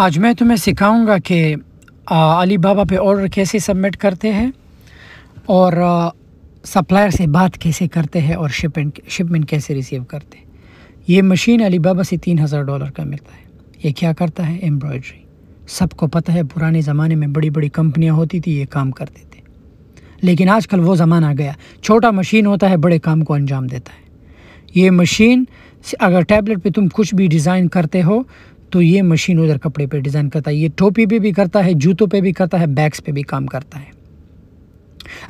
आज मैं तुम्हें सिखाऊंगा कि अली बाबा पे ऑर्डर कैसे सबमिट करते हैं और सप्लायर से बात कैसे करते हैं और शिपमेंट शिपमेंट कैसे रिसीव करते हैं ये मशीन अली बाबा से तीन हज़ार डॉलर का मिलता है ये क्या करता है एम्ब्रॉयड्री सबको पता है पुराने ज़माने में बड़ी बड़ी कंपनियाँ होती थी ये काम करते थे लेकिन आजकल वो ज़माना गया छोटा मशीन होता है बड़े काम को अंजाम देता है ये मशीन अगर टैबलेट पे तुम कुछ भी डिज़ाइन करते हो तो ये मशीन उधर कपड़े पे डिज़ाइन करता है ये टोपी पे भी करता है जूतों पे भी करता है बैग्स पे भी काम करता है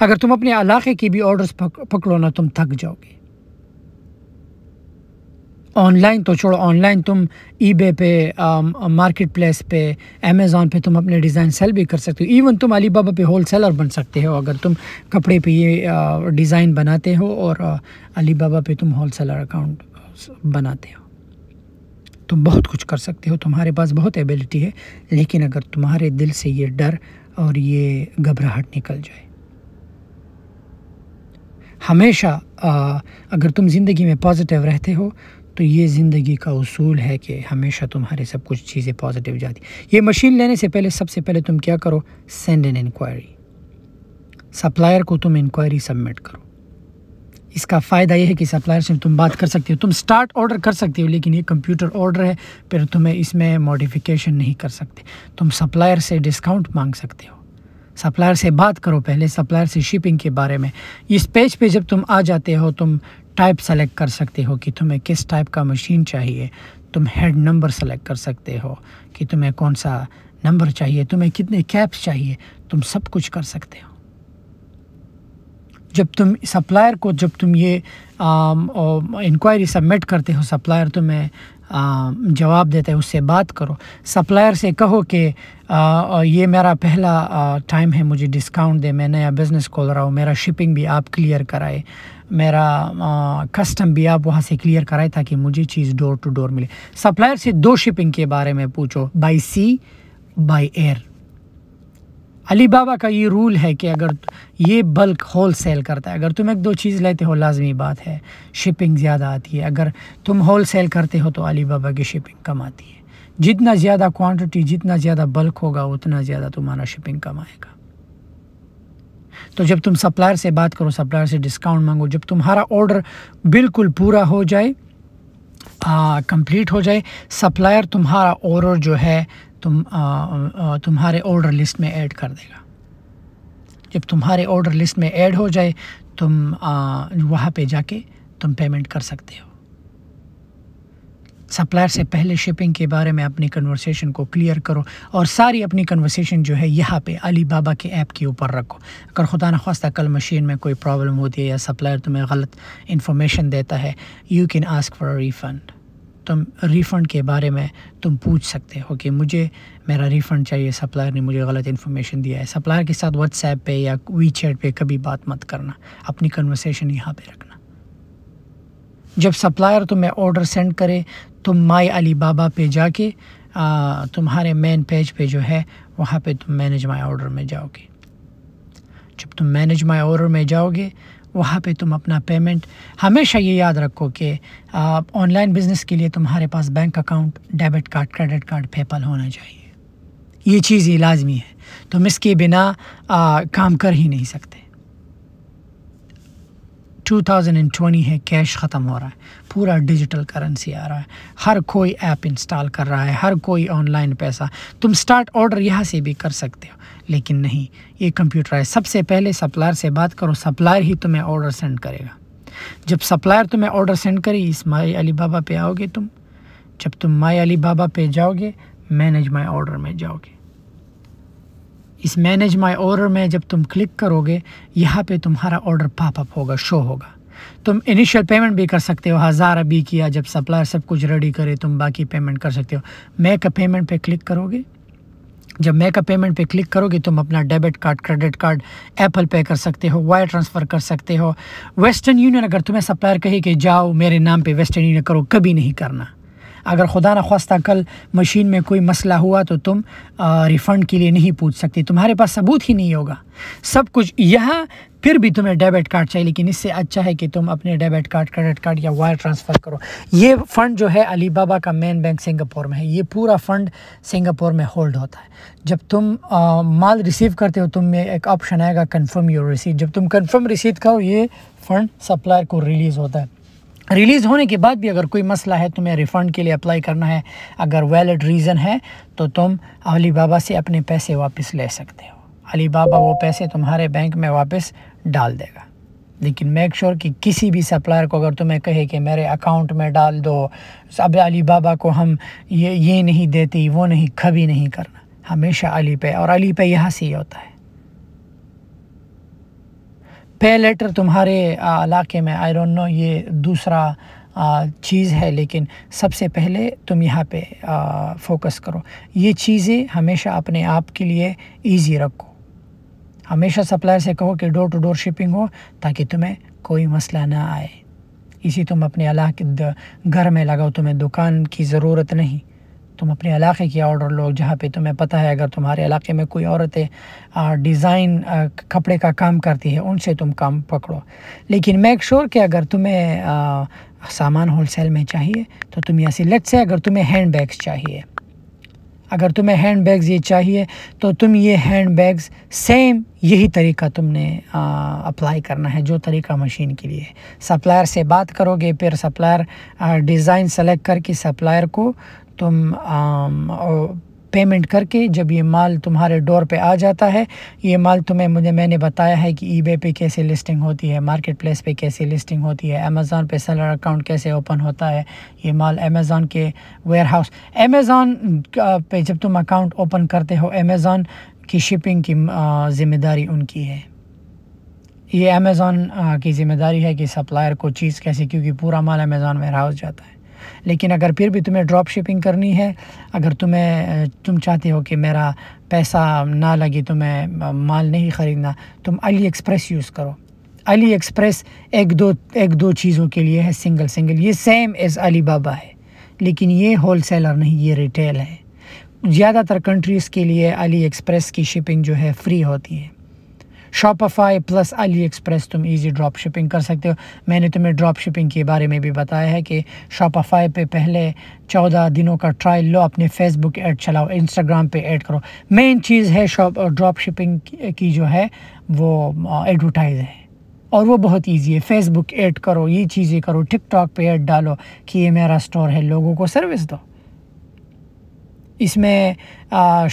अगर तुम अपने इलाके की भी ऑर्डर्स पकड़ो ना तुम थक जाओगे ऑनलाइन तो छोड़ो ऑनलाइन तुम ईबे पे मार्केट um, प्लेस पे अमेज़ोन पे तुम अपने डिज़ाइन सेल भी कर सकते हो इवन तुम अली बाबा पे होल सेलर बन सकते हो अगर तुम कपड़े पे ये डिज़ाइन uh, बनाते हो और अली uh, बाबा पे तुम होल सेलर अकाउंट बनाते हो तुम बहुत कुछ कर सकते हो तुम्हारे पास बहुत एबिलिटी है लेकिन अगर तुम्हारे दिल से ये डर और ये घबराहट निकल जाए हमेशा आ, अगर तुम ज़िंदगी में पॉजिटिव रहते हो तो ये ज़िंदगी का उसूल है कि हमेशा तुम्हारे सब कुछ चीज़ें पॉजिटिव जाती ये मशीन लेने से पहले सबसे पहले तुम क्या करो सेंड एन इंक्वायरी सप्लायर को तुम इंक्वायरी सबमिट करो इसका फ़ायदा यह है कि सप्लायर से तुम बात कर सकते हो तुम स्टार्ट ऑर्डर कर सकते हो लेकिन ये कंप्यूटर ऑर्डर है फिर तुम्हें इसमें मॉडिफिकेशन नहीं कर सकते तुम सप्लायर से डिस्काउंट मांग सकते हो सप्लायर से बात करो पहले सप्लायर से शिपिंग के बारे में इस पेज पे जब तुम आ जाते हो तुम टाइप सेलेक्ट कर सकते हो कि तुम्हें किस टाइप का मशीन चाहिए तुम हेड नंबर सेलेक्ट कर सकते हो कि तुम्हें कौन सा नंबर चाहिए तुम्हें कितने कैप्स चाहिए तुम सब कुछ कर सकते हो जब तुम सप्लायर को जब तुम ये इंक्वायरी um, सबमिट uh, करते हो सप्लायर तुम्हें um, जवाब देता है उससे बात करो सप्लायर से कहो कि uh, uh, ये मेरा पहला टाइम है मुझे डिस्काउंट दे मैं नया बिज़नेस खोल रहा हूँ मेरा शिपिंग भी आप क्लियर कराए मेरा कस्टम भी आप वहाँ से क्लियर कराए ताकि मुझे चीज़ डोर टू डोर मिले सप्लायर से दो शिपिंग के बारे में पूछो by sea by air Alibaba का ये रूल है कि अगर ये बल्क होल सेल करता है अगर तुम एक दो चीज़ लेते हो लाजमी बात है शिपिंग ज़्यादा आती है अगर तुम होल सेल करते हो तो अली की शिपिंग कम आती है जितना ज़्यादा क्वांटिटी जितना ज़्यादा बल्क होगा उतना ज़्यादा तुम्हारा शिपिंग कम आएगा तो जब तुम सप्लायर से बात करो सप्लायर से डिस्काउंट मांगो जब तुम्हारा ऑर्डर बिल्कुल पूरा हो जाए कंप्लीट हो जाए सप्लायर तुम्हारा ऑर्डर जो है तुम आ, आ, तुम्हारे ऑर्डर लिस्ट में ऐड कर देगा जब तुम्हारे ऑर्डर लिस्ट में ऐड हो जाए तुम वहाँ पे जाके तुम पेमेंट कर सकते हो सप्लायर से पहले शिपिंग के बारे में अपनी कन्वर्सेशन को क्लियर करो और सारी अपनी कन्वर्सेशन जो है यहाँ पे अली बाबा के ऐप के ऊपर रखो अगर खुदा न खास्ता कल मशीन में कोई प्रॉब्लम होती है या सप्लायर तुम्हें गलत इन्फॉर्मेशन देता है you can ask for refund तुम रिफ़ंड के बारे में तुम पूछ सकते हो कि मुझे मेरा रिफ़ंड चाहिए सप्लायर ने मुझे गलत इन्फॉर्मेशन दिया है सप्लायर के साथ व्हाट्सएप पे या वी चैट पर कभी बात मत करना अपनी कन्वर्सेशन यहाँ पर रखना जब सप्लायर तुम्हें ऑर्डर सेंड करे तुम माई अली बाबा पे जाके आ, तुम्हारे मेन पेज पे जो है वहाँ पे तुम मैनेज माई ऑर्डर में जाओगे जब तुम मैनेज माई ऑर्डर में जाओगे वहाँ पे तुम अपना पेमेंट हमेशा ये याद रखो कि ऑनलाइन बिज़नेस के लिए तुम्हारे पास bank account debit card credit card PayPal होना चाहिए ये चीज़ ही लाजमी है तुम इसके बिना आ, काम कर ही नहीं सकते 2020 है कैश ख़त्म हो रहा है पूरा डिजिटल करेंसी आ रहा है हर कोई ऐप इंस्टॉल कर रहा है हर कोई ऑनलाइन पैसा तुम स्टार्ट ऑर्डर यहाँ से भी कर सकते हो लेकिन नहीं ये कंप्यूटर है सबसे पहले सप्लायर से बात करो सप्लायर ही तुम्हें ऑर्डर सेंड करेगा जब सप्लायर तुम्हें ऑर्डर सेंड करे इस माई अली बाबा पे आओगे तुम जब तुम माई अली बाबा पे जाओगे मैनेज माई ऑर्डर में जाओगे इस मैनेज माई ऑर्डर में जब तुम क्लिक करोगे यहाँ पे तुम्हारा ऑर्डर पॉपअप होगा शो होगा तुम इनिशियल पेमेंट भी कर सकते हो हज़ार अभी किया जब सप्लायर सब कुछ रेडी करे तुम बाकी पेमेंट कर सकते हो मेक अ पेमेंट पे क्लिक करोगे जब मेक अ पेमेंट पे क्लिक करोगे तुम अपना debit card credit card Apple Pay कर सकते हो वायर ट्रांसफ़र कर सकते हो वेस्टर्न यूनियन अगर तुम्हें सप्लायर कहे कि जाओ मेरे नाम पे वेस्टर्न यूनियन करो कभी नहीं करना अगर खुदा न खास्ता कल मशीन में कोई मसला हुआ तो तुम रिफ़ंड के लिए नहीं पूछ सकते तुम्हारे पास सबूत ही नहीं होगा सब कुछ यहाँ फिर भी तुम्हें डेबिट कार्ड चाहिए लेकिन इससे अच्छा है कि तुम अपने डेबिट कार्ड क्रेडिट कार्ड या वायर ट्रांसफ़र करो ये फ़ंड जो है अली बाबा का मेन बैंक सिंगापुर में है ये पूरा फ़ंड सिंगापुर में होल्ड होता है जब तुम आ, माल रिसीव करते हो तुम में एक ऑप्शन आएगा कंफर्म योर रिसीट जब तुम कंफर्म रिसीट करो ये फ़ंड सप्लायर को रिलीज़ होता है रिलीज़ होने के बाद भी अगर कोई मसला है तुम्हें रिफ़ंड के लिए अप्लाई करना है अगर वैलिड रीज़न है तो तुम अली बाबा से अपने पैसे वापस ले सकते हो अली बाबा वो पैसे तुम्हारे बैंक में वापस डाल देगा लेकिन मेक श्योर sure कि किसी भी सप्लायर को अगर तुम्हें कहे कि मेरे अकाउंट में डाल दो अब अली बाबा को हम ये ये नहीं देती वो नहीं कभी नहीं करना हमेशा अली पे और अली पे यहाँ से ही होता है पे लेटर तुम्हारे इलाके में आई डोंट नो ये दूसरा चीज़ है लेकिन सबसे पहले तुम यहाँ पे फोकस करो ये चीज़ें हमेशा अपने आप के लिए इजी रखो हमेशा सप्लायर से कहो कि डोर टू डोर शिपिंग हो ताकि तुम्हें कोई मसला ना आए इसी तुम अपने अलाह के घर में लगाओ तुम्हें दुकान की ज़रूरत नहीं तुम अपने इलाके के ऑर्डर लो जहाँ पे तुम्हें पता है अगर तुम्हारे इलाके में कोई औरतें डिज़ाइन कपड़े का काम करती है उनसे तुम काम पकड़ो लेकिन मेक श्योर कि अगर तुम्हें सामान सामान होलसेल में चाहिए तो तुम यहाँ से से अगर तुम्हें हैंड बैग्स चाहिए अगर तुम्हें हैंड बैग्स ये चाहिए तो तुम ये हैंड बैग्स सेम यही तरीका तुमने अप्लाई करना है जो तरीका मशीन के लिए सप्लायर से बात करोगे फिर सप्लायर डिज़ाइन सेलेक्ट करके सप्लायर को तुम पेमेंट करके जब ये माल तुम्हारे डोर पे आ जाता है ये माल तुम्हें मुझे मैंने बताया है कि ईबे पे कैसे लिस्टिंग होती है मार्केट प्लेस पर कैसे लिस्टिंग होती है अमेजान पे सेलर अकाउंट कैसे ओपन होता है ये माल अमेज़ॉन के वेयर हाउस अमेज़ोन पे जब तुम अकाउंट ओपन करते हो अमेज़ोन की शिपिंग की ज़िम्मेदारी उनकी है ये अमेजान की ज़िम्मेदारी है कि सप्लायर को चीज़ कैसे क्योंकि पूरा माल अमेज़ॉन वेयर हाउस जाता है लेकिन अगर फिर भी तुम्हें ड्रॉप शिपिंग करनी है अगर तुम्हें तुम चाहते हो कि मेरा पैसा ना लगे तुम्हें तो माल नहीं ख़रीदना तुम अली एक्सप्रेस यूज़ करो अली एक्सप्रेस एक दो एक दो चीज़ों के लिए है सिंगल सिंगल ये सेम एज़ अली बाबा है लेकिन ये होल सेलर नहीं ये रिटेल है ज़्यादातर कंट्रीज़ के लिए अली एक्सप्रेस की शिपिंग जो है फ्री होती है शॉपाफाई प्लस अली एक्सप्रेस तुम इजी ड्रॉप शिपिंग कर सकते हो मैंने तुम्हें ड्रॉप शिपिंग के बारे में भी बताया है कि शॉपाफाई पे पहले चौदह दिनों का ट्रायल लो अपने फेसबुक ऐड चलाओ इंस्टाग्राम पे ऐड करो मेन चीज़ है शॉप ड्रॉप शिपिंग की जो है वो एडवर्टाइज है और वो बहुत इजी है फेसबुक ऐड करो ये चीज़ें करो टिकटॉक पे ऐड डालो कि ये मेरा स्टोर है लोगों को सर्विस दो इसमें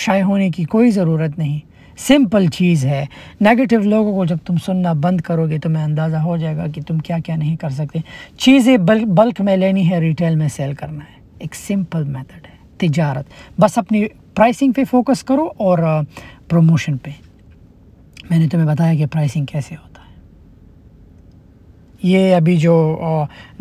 शाय होने की कोई ज़रूरत नहीं सिंपल चीज़ है नेगेटिव लोगों को जब तुम सुनना बंद करोगे तो मैं अंदाज़ा हो जाएगा कि तुम क्या क्या नहीं कर सकते चीज़ें बल्क बल्क में लेनी है रिटेल में सेल करना है एक सिंपल मेथड है तिजारत बस अपनी प्राइसिंग पे फोकस करो और प्रमोशन पे मैंने तुम्हें बताया कि प्राइसिंग कैसे होती ये अभी जो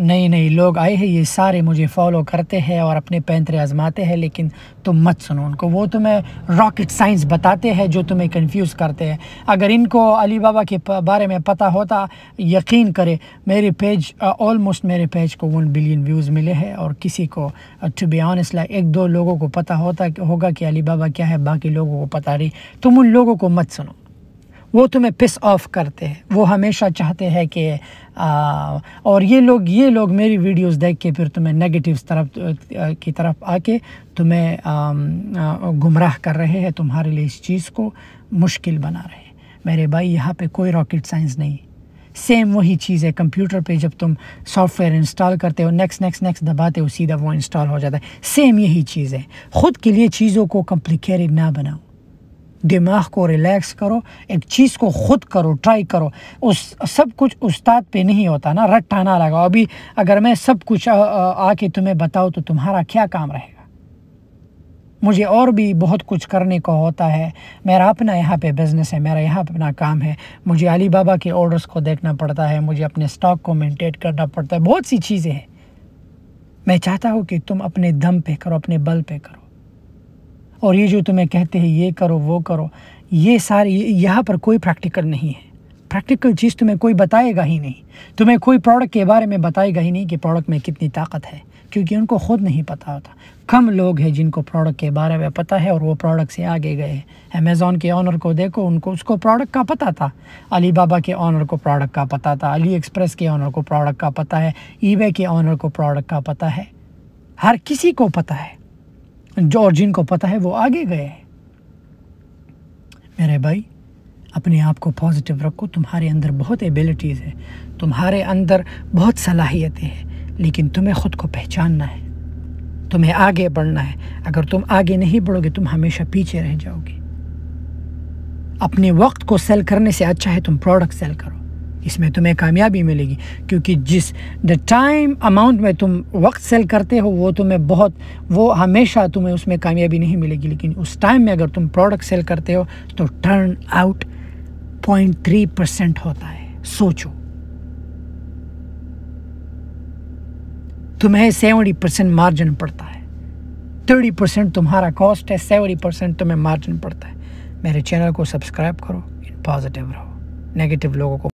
नए नए लोग आए हैं ये सारे मुझे फॉलो करते हैं और अपने पैंतरे आजमाते हैं लेकिन तुम मत सुनो उनको वो तुम्हें रॉकेट साइंस बताते हैं जो तुम्हें कंफ्यूज करते हैं अगर इनको अली बाबा के बारे में पता होता यकीन करे मेरे पेज ऑलमोस्ट मेरे पेज को वन बिलियन व्यूज़ मिले हैं और किसी को टू बी ऑनेस्ट लाइक एक दो लोगों को पता होता होगा कि अली बाबा क्या है बाकी लोगों को पता नहीं तुम उन लोगों को मत सुनो वो तुम्हें पिस ऑफ करते हैं वो हमेशा चाहते हैं कि और ये लोग ये लोग मेरी वीडियोस देख के फिर तुम्हें नेगेटिव तरफ की तरफ आके तुम्हें गुमराह कर रहे हैं तुम्हारे लिए इस चीज़ को मुश्किल बना रहे हैं मेरे भाई यहाँ पे कोई रॉकेट साइंस नहीं सेम वही चीज़ है कंप्यूटर पे जब तुम सॉफ्टवेयर इंस्टॉल करते हो नेक्स्ट नेक्स्ट नेक्स्ट दबाते हो सीधा वो इंस्टॉल हो जाता है सेम यही चीज़ है ख़ुद के लिए चीज़ों को कम्प्लिकेटेड ना बनाओ दिमाग को रिलैक्स करो एक चीज़ को खुद करो ट्राई करो उस सब कुछ उस्ताद पे नहीं होता ना रट्टाना लगाओ अभी अगर मैं सब कुछ आके तुम्हें बताऊँ तो तुम्हारा क्या काम रहेगा मुझे और भी बहुत कुछ करने को होता है मेरा अपना यहाँ पे बिज़नेस है मेरा यहाँ पे अपना काम है मुझे अली बाबा के ऑर्डर्स को देखना पड़ता है मुझे अपने स्टॉक को मेंटेन करना पड़ता है बहुत सी चीज़ें हैं मैं चाहता हूँ कि तुम अपने दम पे करो अपने बल पे करो और ये जो तुम्हें कहते हैं ये करो वो करो ये सारे यहाँ पर कोई प्रैक्टिकल नहीं है प्रैक्टिकल चीज़ तुम्हें कोई बताएगा ही नहीं तुम्हें कोई प्रोडक्ट के बारे में बताएगा ही नहीं कि प्रोडक्ट में कितनी ताकत है क्योंकि उनको खुद नहीं पता होता कम लोग हैं जिनको प्रोडक्ट के बारे में पता है और वो प्रोडक्ट से आगे गए हैं अमेज़ोन के ऑनर को देखो उनको उसको प्रोडक्ट का पता था अली बाबा के ऑनर को प्रोडक्ट का पता था अली एक्सप्रेस के ऑनर को प्रोडक्ट का पता है ई के ऑनर को प्रोडक्ट का पता है हर किसी को पता है जो जिनको पता है वो आगे गए हैं मेरे भाई अपने आप को पॉजिटिव रखो तुम्हारे अंदर बहुत एबिलिटीज़ है तुम्हारे अंदर बहुत सलाहियतें हैं लेकिन तुम्हें ख़ुद को पहचानना है तुम्हें आगे बढ़ना है अगर तुम आगे नहीं बढ़ोगे तुम हमेशा पीछे रह जाओगे अपने वक्त को सेल करने से अच्छा है तुम प्रोडक्ट सेल करो इसमें तुम्हें कामयाबी मिलेगी क्योंकि जिस द टाइम अमाउंट में तुम वक्त सेल करते हो वो तुम्हें बहुत वो हमेशा तुम्हें उसमें कामयाबी नहीं मिलेगी लेकिन उस टाइम में अगर तुम प्रोडक्ट सेल करते हो तो turn out point three percent होता है सोचो तुम्हें सेवेंटी परसेंट मार्जिन पड़ता है थर्टी परसेंट तुम्हारा कॉस्ट है सेवेंटी परसेंट तुम्हें मार्जिन पड़ता है मेरे चैनल को सब्सक्राइब करो इन पॉजिटिव रहो नेगेटिव लोगों को